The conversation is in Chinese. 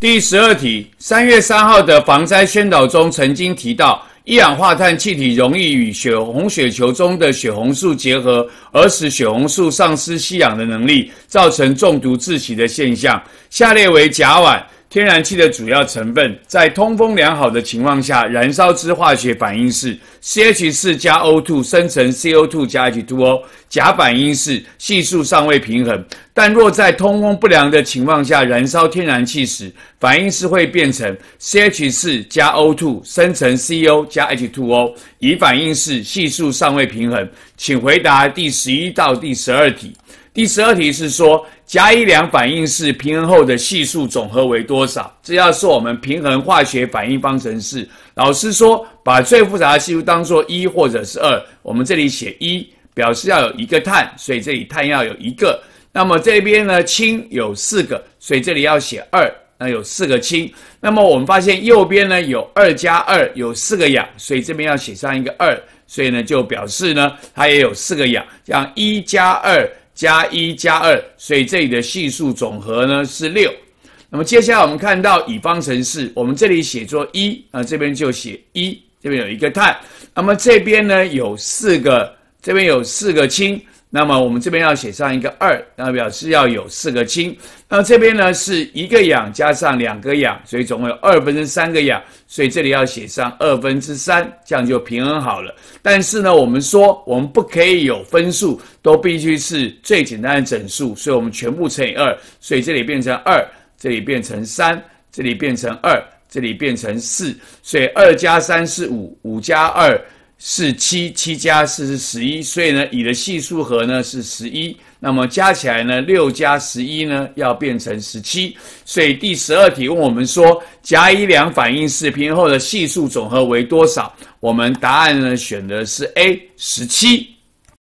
第十二题，三月三号的防灾宣导中曾经提到，一氧化碳气体容易与血红血球中的血红素结合，而使血红素丧失吸氧的能力，造成中毒窒息的现象。下列为甲烷天然气的主要成分，在通风良好的情况下，燃烧之化学反应式 c h 四加 O₂ 生成 c o two 加 H₂O。甲反应式系数尚未平衡。但若在通风不良的情况下燃烧天然气时，反应式会变成 C H 四加 O 2生成 C O 加 H 2 O，乙反应式系数尚未平衡。请回答第十一到第十二题。第十二题是说，甲乙两反应式平衡后的系数总和为多少？这要是我们平衡化学反应方程式，老师说把最复杂的系数当做一或者是二，我们这里写一，表示要有一个碳，所以这里碳要有一个。那么这边呢，氢有四个，所以这里要写二。那有四个氢。那么我们发现右边呢有二加二，有四个氧，所以这边要写上一个二。所以呢，就表示呢，它也有四个氧，这样一加二加一加二，所以这里的系数总和呢是六。那么接下来我们看到乙方程式，我们这里写作一，那这边就写一，这边有一个碳。那么这边呢有四个，这边有四个氢。那么我们这边要写上一个二，那表示要有四个氢。那这边呢是一个氧加上两个氧，所以总共有二分之三个氧，所以这里要写上二分之三，这样就平衡好了。但是呢，我们说我们不可以有分数，都必须是最简单的整数，所以我们全部乘以二，所以这里变成二，这里变成三，这里变成二，这里变成四，所以二加三是五，五加二。是七，七加四是十一，所以呢，乙的系数和呢是十一，那么加起来呢，六加十一呢要变成十七，所以第十二题问我们说，甲乙两反应式平衡后的系数总和为多少？我们答案呢选的是 A，十七。